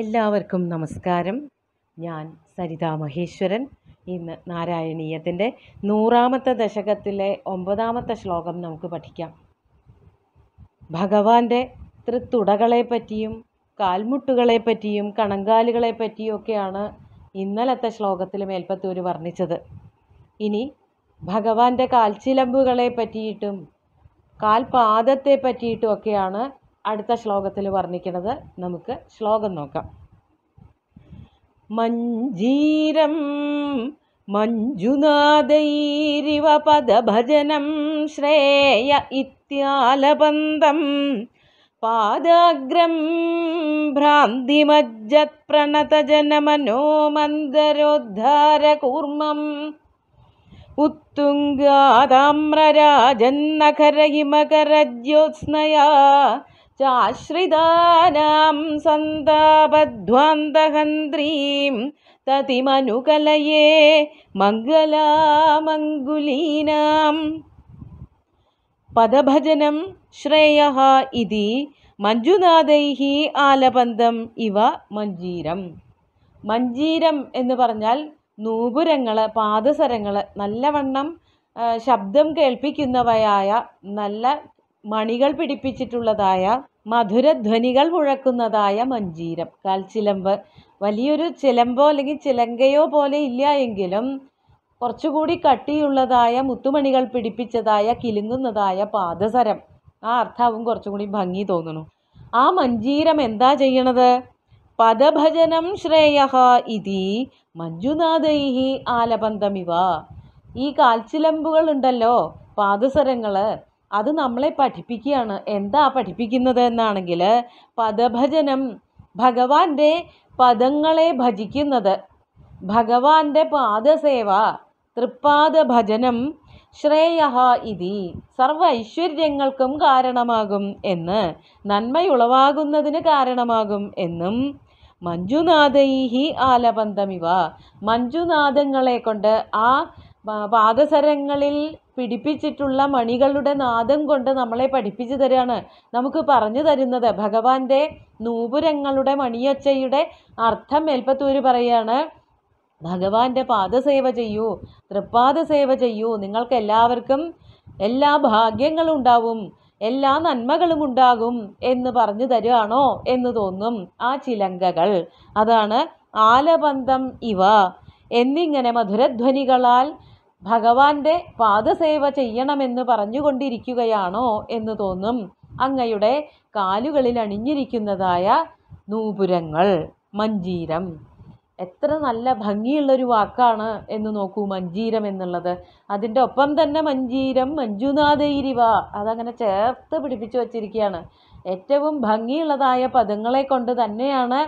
എല്ലാവർക്കും നമസ്കാരം ഞാൻ സരിത മഹേശ്വരൻ ഇന്ന് നാരായണീയത്തിൻ്റെ നൂറാമത്തെ ദശകത്തിലെ ഒമ്പതാമത്തെ ശ്ലോകം നമുക്ക് പഠിക്കാം ഭഗവാന്റെ തൃത്തുടകളെപ്പറ്റിയും കാൽമുട്ടുകളെപ്പറ്റിയും കണങ്കാലുകളെപ്പറ്റിയും ഒക്കെയാണ് ഇന്നലത്തെ ശ്ലോകത്തിൽ മേൽപ്പത്തൂർ വർണ്ണിച്ചത് ഇനി ഭഗവാന്റെ കാൽച്ചിലമ്പുകളെ പറ്റിയിട്ടും കാൽപാദത്തെ പറ്റിയിട്ടും ഒക്കെയാണ് അടുത്ത ശ്ലോകത്തിൽ വർണ്ണിക്കുന്നത് നമുക്ക് ശ്ലോകം നോക്കാം മഞ്ജീരം മഞ്ജുനാഥൈരിവ പദഭജനം ശ്രേയ ഇത്യാലബന്ധം പാദാഗ്രം ഭ്രാന്തിമജ്ജത് പ്രണതജനമനോമന്ദരോദ്ധാരകൂർമ്മം उत्तुङ्गादाम्रराजन्नखरहिमकरज्योत्स्नया ചാശ്രിതാനാം സന്താപധ്വാന്തഹന്ത്രീം തതിമനുകലയേ മംഗലാമംഗുലീനാം പദഭജനം ശ്രേയ ഇതി മഞ്ജുനാഥൈ ആലബന്ധം ഇവ മഞ്ജീരം മഞ്ജീരം എന്ന് പറഞ്ഞാൽ നൂപുരങ്ങൾ പാദസരങ്ങൾ നല്ലവണ്ണം ശബ്ദം കേൾപ്പിക്കുന്നവയായ നല്ല മണികൾ പിടിപ്പിച്ചിട്ടുള്ളതായ മധുരധ്വനികൾ മുഴക്കുന്നതായ മഞ്ചീരം കാൽച്ചിലമ്പ് വലിയൊരു ചിലമ്പോ അല്ലെങ്കിൽ ചിലങ്കയോ പോലെ ഇല്ല എങ്കിലും കുറച്ചുകൂടി കട്ടിയുള്ളതായ മുത്തുമണികൾ പിടിപ്പിച്ചതായ കിലുങ്ങുന്നതായ പാദസരം ആ അർത്ഥവും കുറച്ചും കൂടി ഭംഗി തോന്നുന്നു ആ മഞ്ചീരം എന്താ ചെയ്യണത് പദഭജനം ശ്രേയ ഇതി മഞ്ജുനാഥൈ ആലബന്ധമിവ ഈ കാൽച്ചിലമ്പുകൾ ഉണ്ടല്ലോ പാദസരങ്ങള് അത് നമ്മളെ പഠിപ്പിക്കുകയാണ് എന്താ പഠിപ്പിക്കുന്നത് എന്നാണെങ്കിൽ പദഭജനം ഭഗവാന്റെ പദങ്ങളെ ഭജിക്കുന്നത് ഭഗവാന്റെ പാദസേവ തൃപ്പാദ ഭജനം ശ്രേയ ഇതി സർവ ഐശ്വര്യങ്ങൾക്കും കാരണമാകും എന്ന് നന്മയുളവാകുന്നതിന് കാരണമാകും എന്നും മഞ്ജുനാഥൈ ആലബന്ധമിവ മഞ്ജുനാഥങ്ങളെ കൊണ്ട് ആ പാദസരങ്ങളിൽ പിടിപ്പിച്ചിട്ടുള്ള മണികളുടെ നാദം കൊണ്ട് നമ്മളെ പഠിപ്പിച്ചു തരികയാണ് നമുക്ക് പറഞ്ഞു തരുന്നത് ഭഗവാന്റെ നൂപുരങ്ങളുടെ മണിയച്ചയുടെ അർത്ഥം മേൽപ്പത്തൂര് പറയാണ് ഭഗവാന്റെ പാദസേവ ചെയ്യൂ തൃപ്പാദ സേവ ചെയ്യൂ നിങ്ങൾക്ക് എല്ലാവർക്കും എല്ലാ ഭാഗ്യങ്ങളും ഉണ്ടാവും എല്ലാ നന്മകളും ഉണ്ടാകും എന്ന് പറഞ്ഞു തരുവാണോ എന്ന് തോന്നും ആ ചിലങ്കകൾ അതാണ് ആലബന്ധം ഇവ എന്നിങ്ങനെ മധുരധ്വനികളാൽ ഭഗവാന്റെ പാദസേവ ചെയ്യണമെന്ന് പറഞ്ഞുകൊണ്ടിരിക്കുകയാണോ എന്ന് തോന്നും അങ്ങയുടെ കാലുകളിൽ അണിഞ്ഞിരിക്കുന്നതായ നൂപുരങ്ങൾ മഞ്ജീരം എത്ര നല്ല ഭംഗിയുള്ളൊരു വാക്കാണ് എന്ന് നോക്കൂ മഞ്ജീരം എന്നുള്ളത് അതിൻ്റെ ഒപ്പം തന്നെ മഞ്ജീരം മഞ്ജുനാഥൈരിവ അതങ്ങനെ ചേർത്ത് പിടിപ്പിച്ചു വച്ചിരിക്കുകയാണ് ഏറ്റവും ഭംഗിയുള്ളതായ പദങ്ങളെ കൊണ്ട് തന്നെയാണ്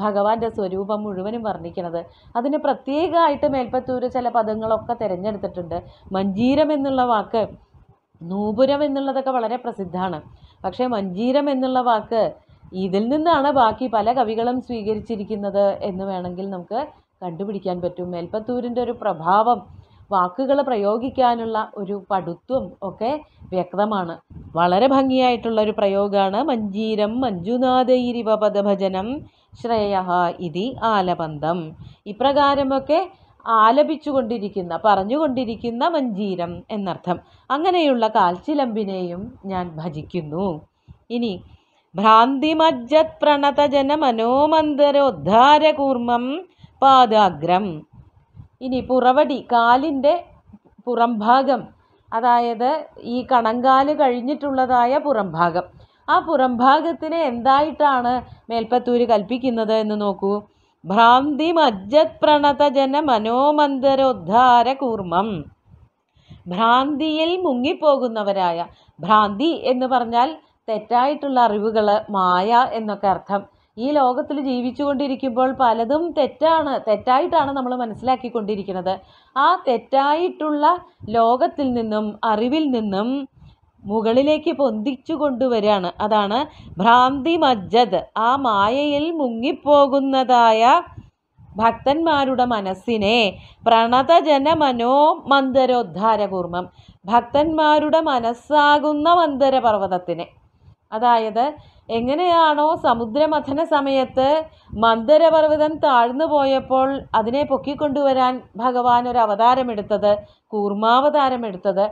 ഭഗവാന്റെ സ്വരൂപം മുഴുവനും വർണ്ണിക്കുന്നത് അതിന് പ്രത്യേകമായിട്ട് മേൽപ്പത്തൂർ ചില പദങ്ങളൊക്കെ തിരഞ്ഞെടുത്തിട്ടുണ്ട് മഞ്ജീരം എന്നുള്ള വാക്ക് നൂപുരം എന്നുള്ളതൊക്കെ വളരെ പ്രസിദ്ധമാണ് പക്ഷേ മഞ്ജീരം എന്നുള്ള വാക്ക് ഇതിൽ നിന്നാണ് ബാക്കി പല കവികളും സ്വീകരിച്ചിരിക്കുന്നത് എന്ന് വേണമെങ്കിൽ നമുക്ക് കണ്ടുപിടിക്കാൻ പറ്റും മേൽപ്പത്തൂരിൻ്റെ ഒരു പ്രഭാവം വാക്കുകൾ പ്രയോഗിക്കാനുള്ള ഒരു പടുത്വം ഒക്കെ വ്യക്തമാണ് വളരെ ഭംഗിയായിട്ടുള്ള ഒരു പ്രയോഗമാണ് മഞ്ജീരം മഞ്ജുനാഥൈരിവ പദഭജനം ശ്രേയ ഇതി ആലബന്ധം ഇപ്രകാരമൊക്കെ ആലപിച്ചുകൊണ്ടിരിക്കുന്ന പറഞ്ഞുകൊണ്ടിരിക്കുന്ന മഞ്ജീരം എന്നർത്ഥം അങ്ങനെയുള്ള കാൽച്ചിലമ്പിനെയും ഞാൻ ഭജിക്കുന്നു ഇനി ഭ്രാന്തിമജ്ജത് പ്രണതജന മനോമന്ദരോദ്ധാരകൂർമ്മം പാദാഗ്രം ഇനി പുറവടി കാലിൻ്റെ പുറംഭാഗം അതായത് ഈ കണങ്കാല് കഴിഞ്ഞിട്ടുള്ളതായ പുറംഭാഗം ആ പുറംഭാഗത്തിനെ എന്തായിട്ടാണ് മേൽപ്പത്തൂര് കൽപ്പിക്കുന്നത് എന്ന് നോക്കൂ ഭ്രാന്തി മജ്ജത് പ്രണതജന മനോമന്ദരോദ്ധാര കൂർമ്മം ഭ്രാന്തിയിൽ മുങ്ങിപ്പോകുന്നവരായ ഭ്രാന്തി എന്ന് പറഞ്ഞാൽ തെറ്റായിട്ടുള്ള അറിവുകൾ മായ എന്നൊക്കെ അർത്ഥം ഈ ലോകത്തിൽ ജീവിച്ചുകൊണ്ടിരിക്കുമ്പോൾ പലതും തെറ്റാണ് തെറ്റായിട്ടാണ് നമ്മൾ മനസ്സിലാക്കിക്കൊണ്ടിരിക്കുന്നത് ആ തെറ്റായിട്ടുള്ള ലോകത്തിൽ നിന്നും അറിവിൽ നിന്നും മുകളിലേക്ക് പൊന്തിച്ചു കൊണ്ടുവരികയാണ് അതാണ് ഭ്രാന്തി മജ്ജത് ആ മായയിൽ മുങ്ങിപ്പോകുന്നതായ ഭക്തന്മാരുടെ മനസ്സിനെ പ്രണതജന മനോമന്ദരോദ്ധാരകൂർമ്മം ഭക്തന്മാരുടെ മനസ്സാകുന്ന മന്ദരപർവ്വതത്തിനെ അതായത് എങ്ങനെയാണോ സമുദ്രമഥന സമയത്ത് മന്ദരപർവ്വതം താഴ്ന്നു പോയപ്പോൾ അതിനെ പൊക്കിക്കൊണ്ടുവരാൻ ഭഗവാൻ ഒരു അവതാരമെടുത്തത് കൂർമാവതാരമെടുത്തത്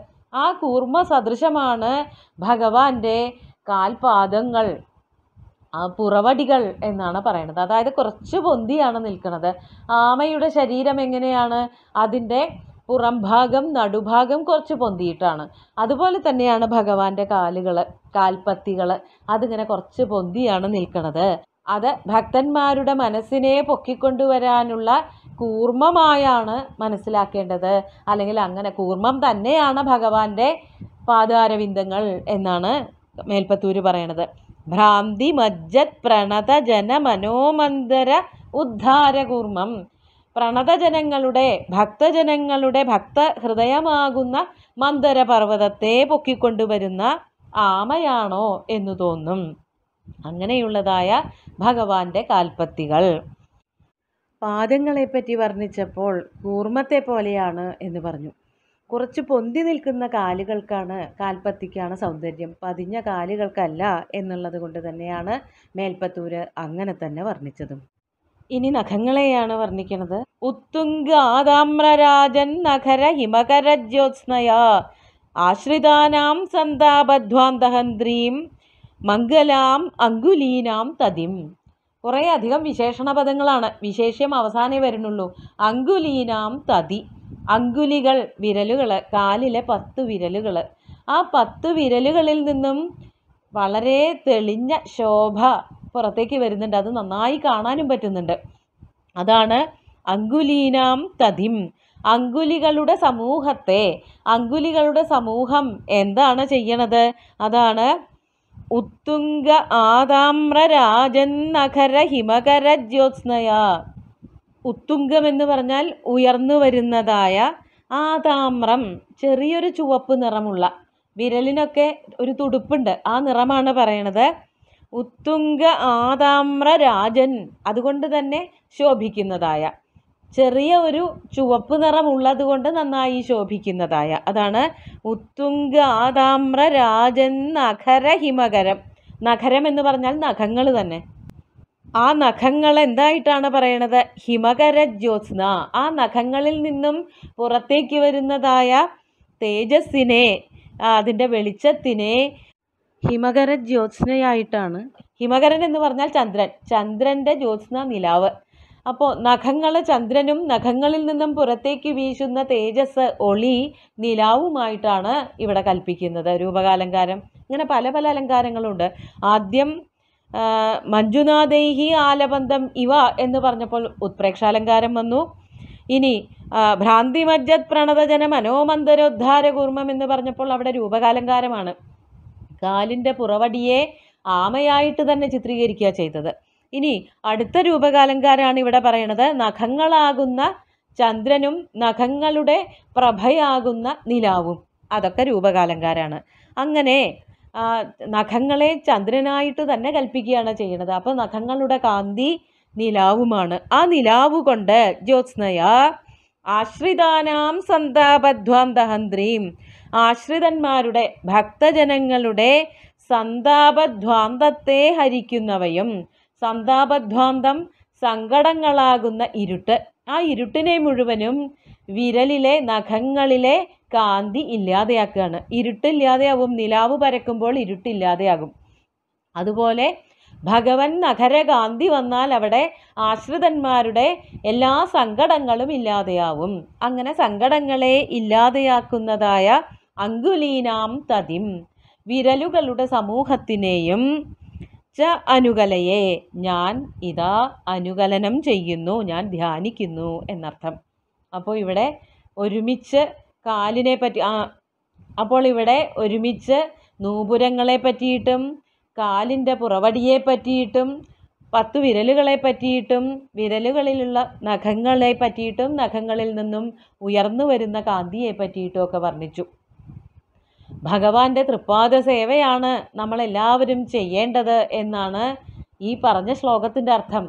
ആ കൂർമ്മ സദൃശമാണ് ഭഗവാന്റെ കാൽപാദങ്ങൾ ആ പുറവടികൾ എന്നാണ് പറയണത് അതായത് കുറച്ച് പൊന്തിയാണ് നിൽക്കുന്നത് ആമയുടെ ശരീരം എങ്ങനെയാണ് അതിൻ്റെ പുറം ഭാഗം നടുഭാഗം കുറച്ച് പൊന്തിയിട്ടാണ് അതുപോലെ തന്നെയാണ് ഭഗവാന്റെ കാലുകൾ കാൽപ്പത്തികൾ അതിങ്ങനെ കുറച്ച് പൊന്തിയാണ് നിൽക്കുന്നത് അത് ഭക്തന്മാരുടെ മനസ്സിനെ പൊക്കിക്കൊണ്ടുവരാനുള്ള കൂർമ്മമായാണ് മനസ്സിലാക്കേണ്ടത് അല്ലെങ്കിൽ അങ്ങനെ കൂർമ്മം തന്നെയാണ് ഭഗവാന്റെ പാദാരവിന്ദങ്ങൾ എന്നാണ് മേൽപ്പത്തൂര് പറയണത് ഭ്രാന്തി മജ്ജത് പ്രണത ജന മനോമന്ദര ഉദ്ധാരകൂർമ്മം പ്രണതജനങ്ങളുടെ ഭക്തജനങ്ങളുടെ ഭക്ത ഹൃദയമാകുന്ന മന്ദരപർവ്വതത്തെ പൊക്കിക്കൊണ്ടുവരുന്ന ആമയാണോ എന്ന് തോന്നും അങ്ങനെയുള്ളതായ ഭഗവാന്റെ കാൽപ്പത്തികൾ പാദങ്ങളെപ്പറ്റി വർണ്ണിച്ചപ്പോൾ കൂർമ്മത്തെ പോലെയാണ് എന്ന് പറഞ്ഞു കുറച്ച് പൊന്തി നിൽക്കുന്ന കാലുകൾക്കാണ് കാൽപ്പത്തിക്കാണ് സൗന്ദര്യം പതിഞ്ഞ കാലുകൾക്കല്ല എന്നുള്ളത് കൊണ്ട് തന്നെയാണ് മേൽപ്പത്തൂര് അങ്ങനെ തന്നെ വർണ്ണിച്ചതും ഇനി നഖങ്ങളെയാണ് വർണ്ണിക്കുന്നത് ഉത്തുംഗാതാമ്രരാജൻ നഖര ഹിമകര ജ്യോത്സ്നയ ആശ്രിതാനാം സന്താപധ്വാന്തഹന്ത്രീം മംഗലാം അങ്കുലീനാം തതിം കുറേ അധികം വിശേഷണ പദങ്ങളാണ് വിശേഷം അവസാനേ വരുന്നുള്ളൂ അങ്കുലീനാം തതി അങ്കുലികൾ വിരലുകൾ കാലിലെ പത്ത് വിരലുകൾ ആ പത്ത് വിരലുകളിൽ നിന്നും വളരെ തെളിഞ്ഞ ശോഭ പുറത്തേക്ക് വരുന്നുണ്ട് അത് നന്നായി കാണാനും പറ്റുന്നുണ്ട് അതാണ് അങ്കുലീനാം തതിം അങ്കുലികളുടെ സമൂഹത്തെ അങ്കുലികളുടെ സമൂഹം എന്താണ് ചെയ്യണത് അതാണ് ഉത്തുംഗ രാജൻ നഖര ഹിമകര ജ്യോത്സ്നയ ഉത്തുംഗം എന്ന് പറഞ്ഞാൽ ഉയർന്നു വരുന്നതായ ആതാമ്രം ചെറിയൊരു ചുവപ്പ് നിറമുള്ള വിരലിനൊക്കെ ഒരു തുടുപ്പുണ്ട് ആ നിറമാണ് പറയണത് ഉത്തുംഗ ആതാമ്ര രാജൻ അതുകൊണ്ട് തന്നെ ശോഭിക്കുന്നതായ ചെറിയ ഒരു ചുവപ്പ് നിറമുള്ളത് കൊണ്ട് നന്നായി ശോഭിക്കുന്നതായ അതാണ് ഉത്തുംഗ ആതാമ്ര രാജൻ നഖര ഹിമകരം നഖരം എന്ന് പറഞ്ഞാൽ നഖങ്ങൾ തന്നെ ആ നഖങ്ങൾ എന്തായിട്ടാണ് പറയണത് ഹിമകര ജ്യോത്സ്ന ആ നഖങ്ങളിൽ നിന്നും പുറത്തേക്ക് വരുന്നതായ തേജസ്സിനെ അതിൻ്റെ വെളിച്ചത്തിനെ ഹിമകര ജ്യോത്സ്നയായിട്ടാണ് ഹിമകരൻ എന്ന് പറഞ്ഞാൽ ചന്ദ്രൻ ചന്ദ്രൻ്റെ ജ്യോത്സ്ന നിലാവ് അപ്പോൾ നഖങ്ങളെ ചന്ദ്രനും നഖങ്ങളിൽ നിന്നും പുറത്തേക്ക് വീശുന്ന തേജസ് ഒളി നിലാവുമായിട്ടാണ് ഇവിടെ കൽപ്പിക്കുന്നത് രൂപകാലങ്കാരം ഇങ്ങനെ പല പല അലങ്കാരങ്ങളുണ്ട് ആദ്യം മഞ്ജുനാഥൈഹി ആലബന്ധം ഇവ എന്ന് പറഞ്ഞപ്പോൾ ഉത്പ്രേക്ഷാലങ്കാരം വന്നു ഇനി ഭ്രാന്തിമജ്ജത് പ്രണതജന മനോമന്ദരോദ്ധാര കൂർമ്മം എന്ന് പറഞ്ഞപ്പോൾ അവിടെ രൂപകാലങ്കാരമാണ് കാലിൻ്റെ പുറവടിയെ ആമയായിട്ട് തന്നെ ചിത്രീകരിക്കുക ചെയ്തത് ഇനി അടുത്ത രൂപകാലങ്കാരാണ് ഇവിടെ പറയണത് നഖങ്ങളാകുന്ന ചന്ദ്രനും നഖങ്ങളുടെ പ്രഭയാകുന്ന നിലാവും അതൊക്കെ രൂപകാലങ്കാരാണ് അങ്ങനെ നഖങ്ങളെ ചന്ദ്രനായിട്ട് തന്നെ കൽപ്പിക്കുകയാണ് ചെയ്യുന്നത് അപ്പോൾ നഖങ്ങളുടെ കാന്തി നിലാവുമാണ് ആ നിലാവുകൊണ്ട് ജ്യോത്സ്നയ ആശ്രിതാനാം സന്താപധ്വാം ദഹന്ദ്രീം ആശ്രിതന്മാരുടെ ഭക്തജനങ്ങളുടെ സന്താപധ്വാന്തത്തെ ഹരിക്കുന്നവയും സന്താപധ്വാന്തം സങ്കടങ്ങളാകുന്ന ഇരുട്ട് ആ ഇരുട്ടിനെ മുഴുവനും വിരലിലെ നഖങ്ങളിലെ കാന്തി ഇല്ലാതെയാക്കുകയാണ് ഇരുട്ടില്ലാതെയാവും നിലാവ് പരക്കുമ്പോൾ ഇരുട്ടില്ലാതെയാകും അതുപോലെ ഭഗവൻ നഗരകാന്തി വന്നാൽ അവിടെ ആശ്രിതന്മാരുടെ എല്ലാ സങ്കടങ്ങളും ഇല്ലാതെയാവും അങ്ങനെ സങ്കടങ്ങളെ ഇല്ലാതെയാക്കുന്നതായ അങ്കുലീനാം തതിം വിരലുകളുടെ സമൂഹത്തിനെയും ച അനുകലയെ ഞാൻ ഇതാ അനുകലനം ചെയ്യുന്നു ഞാൻ ധ്യാനിക്കുന്നു എന്നർത്ഥം അപ്പോൾ ഇവിടെ ഒരുമിച്ച് കാലിനെ പറ്റി അപ്പോൾ ഇവിടെ ഒരുമിച്ച് നൂപുരങ്ങളെ പറ്റിയിട്ടും കാലിൻ്റെ പുറവടിയെ പറ്റിയിട്ടും പത്ത് വിരലുകളെ പറ്റിയിട്ടും വിരലുകളിലുള്ള നഖങ്ങളെ പറ്റിയിട്ടും നഖങ്ങളിൽ നിന്നും ഉയർന്നു വരുന്ന കാന്തിയെ പറ്റിയിട്ടും ഒക്കെ വർണ്ണിച്ചു ഭഗവാന്റെ തൃപ്പാദ സേവയാണ് നമ്മളെല്ലാവരും ചെയ്യേണ്ടത് എന്നാണ് ഈ പറഞ്ഞ ശ്ലോകത്തിൻ്റെ അർത്ഥം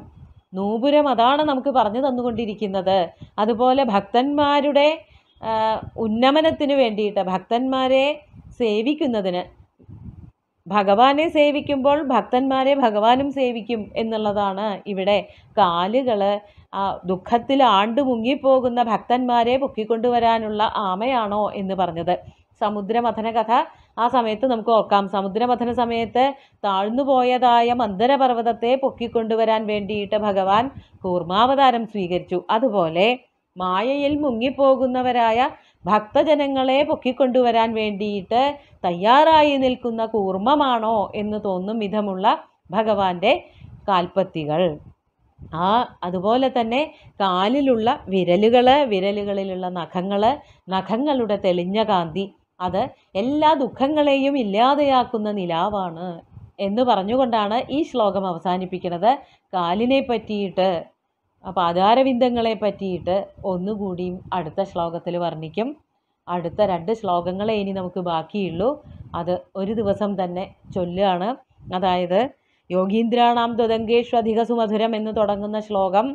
നൂപുരം അതാണ് നമുക്ക് പറഞ്ഞു തന്നുകൊണ്ടിരിക്കുന്നത് അതുപോലെ ഭക്തന്മാരുടെ ഉന്നമനത്തിന് വേണ്ടിയിട്ട് ഭക്തന്മാരെ സേവിക്കുന്നതിന് ഭഗവാനെ സേവിക്കുമ്പോൾ ഭക്തന്മാരെ ഭഗവാനും സേവിക്കും എന്നുള്ളതാണ് ഇവിടെ കാലുകൾ ദുഃഖത്തിൽ ആണ്ടു മുങ്ങിപ്പോകുന്ന ഭക്തന്മാരെ പൊക്കിക്കൊണ്ടുവരാനുള്ള ആമയാണോ എന്ന് പറഞ്ഞത് സമുദ്രമഥന കഥ ആ സമയത്ത് നമുക്ക് ഓർക്കാം സമുദ്രമഥന സമയത്ത് താഴ്ന്നുപോയതായ മന്ദരപർവ്വതത്തെ പൊക്കിക്കൊണ്ടുവരാൻ വേണ്ടിയിട്ട് ഭഗവാൻ കൂർമാവതാരം സ്വീകരിച്ചു അതുപോലെ മായയിൽ മുങ്ങിപ്പോകുന്നവരായ ഭക്തജനങ്ങളെ പൊക്കിക്കൊണ്ടുവരാൻ വേണ്ടിയിട്ട് തയ്യാറായി നിൽക്കുന്ന കൂർമ്മമാണോ എന്ന് തോന്നും വിധമുള്ള ഭഗവാന്റെ കാൽപ്പത്തികൾ ആ അതുപോലെ തന്നെ കാലിലുള്ള വിരലുകൾ വിരലുകളിലുള്ള നഖങ്ങൾ നഖങ്ങളുടെ തെളിഞ്ഞ കാന്തി അത് എല്ലാ ദുഃഖങ്ങളെയും ഇല്ലാതെയാക്കുന്ന നിലാവാണ് എന്ന് പറഞ്ഞുകൊണ്ടാണ് ഈ ശ്ലോകം അവസാനിപ്പിക്കുന്നത് കാലിനെ പറ്റിയിട്ട് അപ്പോൾ ആധാരവിന്ദങ്ങളെ പറ്റിയിട്ട് ഒന്നുകൂടിയും അടുത്ത ശ്ലോകത്തിൽ വർണ്ണിക്കും അടുത്ത രണ്ട് ശ്ലോകങ്ങളെ ഇനി നമുക്ക് ബാക്കിയുള്ളൂ അത് ഒരു ദിവസം തന്നെ ചൊല്ലുകയാണ് അതായത് യോഗീന്ദ്രാണാം ദ്വതങ്കേഷു അധിക സുമധുരം എന്ന് തുടങ്ങുന്ന ശ്ലോകം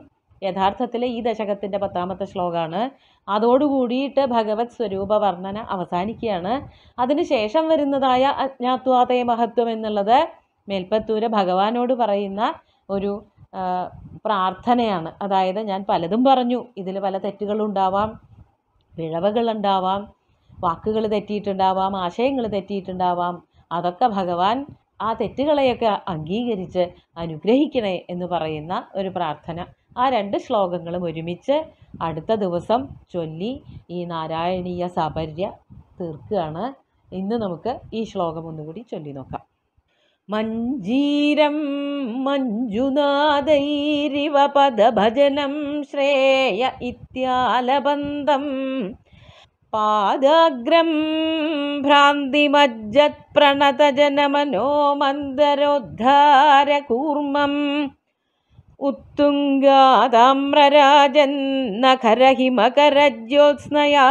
യഥാർത്ഥത്തിൽ ഈ ദശകത്തിൻ്റെ പത്താമത്തെ ശ്ലോകമാണ് അതോടുകൂടിയിട്ട് ഭഗവത് സ്വരൂപ വർണ്ണന അവസാനിക്കുകയാണ് അതിനുശേഷം വരുന്നതായ അജ്ഞാത്വാതയ മഹത്വം എന്നുള്ളത് മേൽപ്പത്തൂര് ഭഗവാനോട് പറയുന്ന ഒരു പ്രാർത്ഥനയാണ് അതായത് ഞാൻ പലതും പറഞ്ഞു ഇതിൽ പല തെറ്റുകളുണ്ടാവാം പിഴവുകളുണ്ടാവാം വാക്കുകൾ തെറ്റിയിട്ടുണ്ടാവാം ആശയങ്ങൾ തെറ്റിയിട്ടുണ്ടാവാം അതൊക്കെ ഭഗവാൻ ആ തെറ്റുകളെയൊക്കെ അംഗീകരിച്ച് അനുഗ്രഹിക്കണേ എന്ന് പറയുന്ന ഒരു പ്രാർത്ഥന ആ രണ്ട് ശ്ലോകങ്ങളും ഒരുമിച്ച് അടുത്ത ദിവസം ചൊല്ലി ഈ നാരായണീയ സാപര്യ തീർക്കുകയാണ് ഇന്ന് നമുക്ക് ഈ ശ്ലോകം ഒന്നുകൂടി ചൊല്ലി നോക്കാം मञ्जीरं मञ्जुनादैरिवपदभजनं श्रेय इत्यालबन्तं पादाग्रं भ्रान्तिमज्जत्प्रणतजनमनोमन्दरोद्धारकूर्मम् उत्तुङ्गादाम्रराजन् नखरहिमकरज्योत्स्नया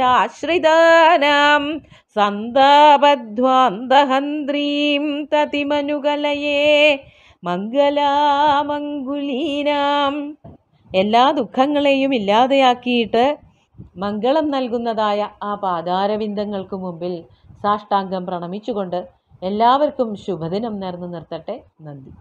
चाश्रितानां सन्दापध्वान्दहन्द्रीं ततिमनुकलये മംഗലാമംഗുലീനാം എല്ലാ ദുഃഖങ്ങളെയും ഇല്ലാതെയാക്കിയിട്ട് മംഗളം നൽകുന്നതായ ആ പാദാരവിന്ദങ്ങൾക്ക് മുമ്പിൽ സാഷ്ടാംഗം പ്രണമിച്ചുകൊണ്ട് എല്ലാവർക്കും ശുഭദിനം നേർന്നു നിർത്തട്ടെ നന്ദി